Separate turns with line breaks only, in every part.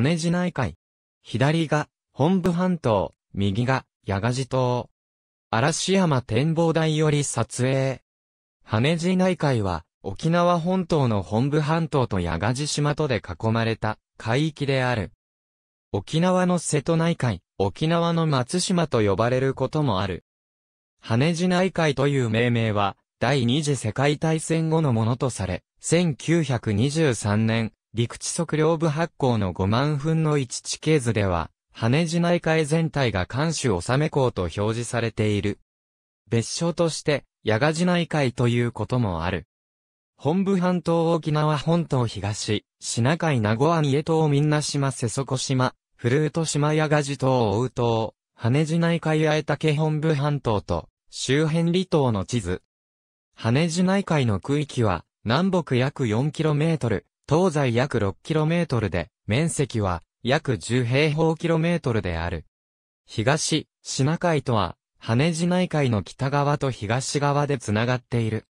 羽地内海。左が、本部半島、右が、八ヶ地島。嵐山展望台より撮影。羽地内海は、沖縄本島の本部半島と八ヶ地島とで囲まれた海域である。沖縄の瀬戸内海、沖縄の松島と呼ばれることもある。羽地内海という命名は、第二次世界大戦後のものとされ、1923年、陸地測量部発行の5万分の1地形図では、羽地内海全体が監守収め港と表示されている。別称として、矢賀地内海ということもある。本部半島沖縄本島東、品海名護湾家島んな島瀬底島、フルート島矢賀地島大島、羽地内海八重岳本部半島と、周辺離島の地図。羽地内海の区域は、南北約 4km、東西約 6km で、面積は約10平方キロメートルである。東、シナ海とは、羽地内海の北側と東側でつながっている。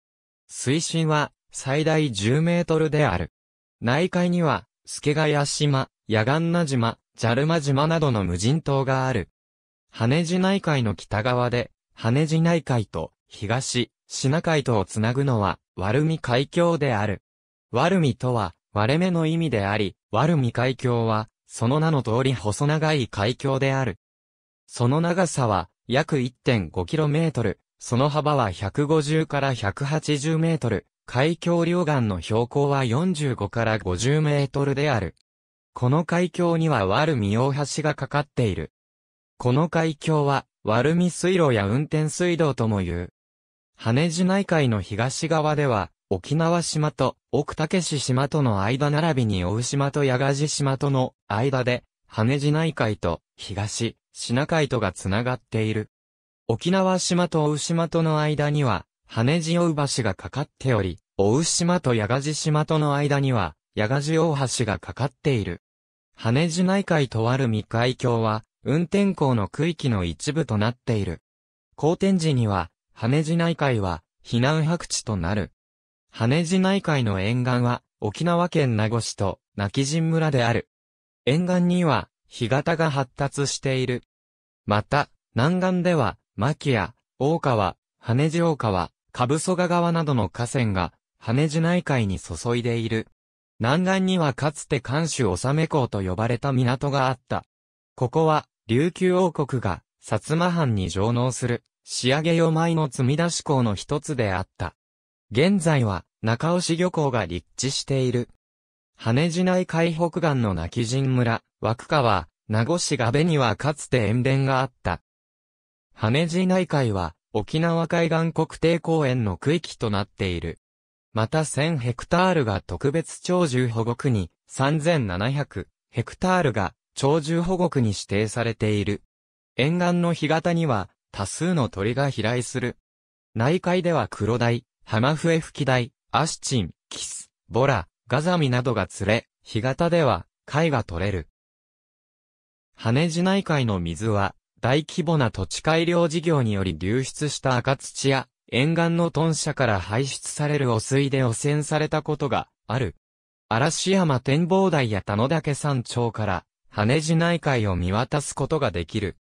水深は最大10メートルである。内海には、助ヶ谷島、ヤガンナ島、ジャルマ島などの無人島がある。羽地内海の北側で、羽地内海と東、シナ海とをつなぐのは、ワルミ海峡である。ワルミとは、割れ目の意味であり、ワルミ海峡は、その名の通り細長い海峡である。その長さは、約 1.5km、その幅は150から180メートル、海峡両岸の標高は45から50メートルである。この海峡にはワルミ大橋がかかっている。この海峡は、ワルミ水路や運転水道とも言う。羽地内海の東側では、沖縄島と奥武島との間並びに大島と八ヶ地島との間で、羽地内海と東、品海とがつながっている。沖縄島と大島との間には、羽地大橋がかかっており、大島と八ヶ地島との間には、八ヶ地大橋がかかっている。羽地内海とある三海峡は、運転港の区域の一部となっている。好天時には、羽地内海は、避難白地となる。羽地内海の沿岸は、沖縄県名護市と、泣き神村である。沿岸には、干潟が発達している。また、南岸では、牧や、大川、羽地大川、かぶそが川などの河川が、羽地内海に注いでいる。南岸にはかつて関州治め港と呼ばれた港があった。ここは、琉球王国が、薩摩藩に上納する、仕上げ用米の積み出し港の一つであった。現在は、中尾市漁港が立地している。羽地内海北岸の泣き人村、枠川、名護市がべにはかつて塩田があった。羽地内海は、沖縄海岸国定公園の区域となっている。また1000ヘクタールが特別鳥獣保護区に、3700ヘクタールが鳥獣保護区に指定されている。沿岸の干潟には、多数の鳥が飛来する。内海では黒鯛、浜笛吹台、アシチン、キス、ボラ、ガザミなどが釣れ、干潟では、貝が取れる。羽地内海の水は、大規模な土地改良事業により流出した赤土や、沿岸の豚舎から排出される汚水で汚染されたことがある。嵐山展望台や田野岳山頂から、羽地内海を見渡すことができる。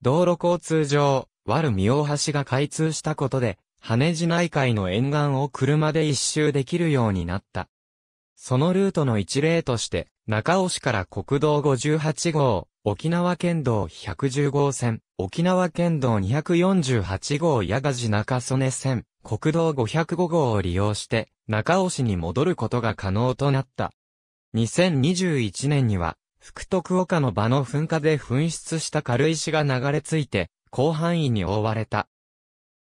道路交通上、ワルミ大橋が開通したことで、羽地内海の沿岸を車で一周できるようになった。そのルートの一例として、中尾市から国道58号、沖縄県道110号線、沖縄県道248号矢賀寺中曽根線、国道505号を利用して、中尾市に戻ることが可能となった。2021年には、福徳岡の場の噴火で噴出した軽石が流れ着いて、広範囲に覆われた。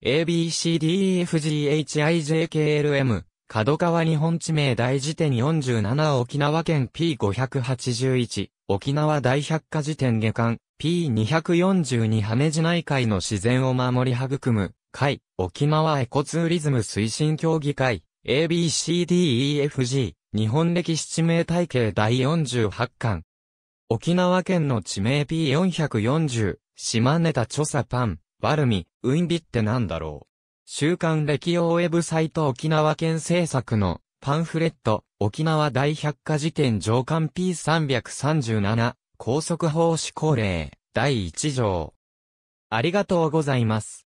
ABCDEFGHIJKLM、角川日本地名大辞典47沖縄県 P581、沖縄大百科事典下巻 P242 羽地内海の自然を守り育む会、沖縄エコツーリズム推進協議会、ABCDEFG、日本歴史地名体系第48巻。沖縄県の地名 P440、島ネタ著作パン。バルミ、ウィンビってなんだろう。週刊歴用ウェブサイト沖縄県政策のパンフレット、沖縄大百科事典上巻 P337、高速法施行令、第1条。ありがとうございます。